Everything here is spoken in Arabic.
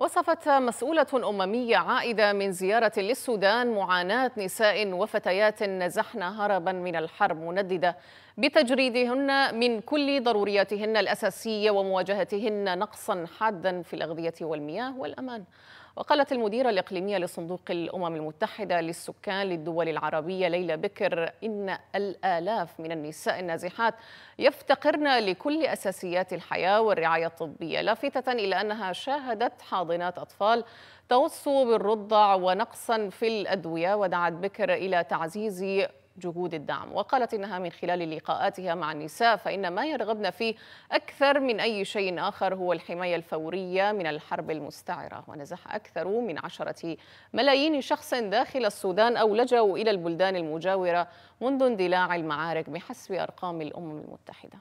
وصفت مسؤولة أممية عائدة من زيارة للسودان معاناة نساء وفتيات نزحن هربا من الحرب منددة بتجريدهن من كل ضرورياتهن الأساسية ومواجهتهن نقصا حادا في الأغذية والمياه والأمان وقالت المديرة الإقليمية لصندوق الأمم المتحدة للسكان للدول العربية ليلى بكر إن الآلاف من النساء النازحات يفتقرن لكل أساسيات الحياة والرعاية الطبية لافتة إلى أنها شاهدت حاضر حاضنات أطفال تغص بالرضع ونقصا في الأدوية ودعت بكر إلى تعزيز جهود الدعم وقالت إنها من خلال لقاءاتها مع النساء فإن ما يرغبن فيه أكثر من أي شيء آخر هو الحماية الفورية من الحرب المستعرة ونزح أكثر من عشرة ملايين شخص داخل السودان أو لجوا إلى البلدان المجاورة منذ اندلاع المعارك بحسب أرقام الأمم المتحدة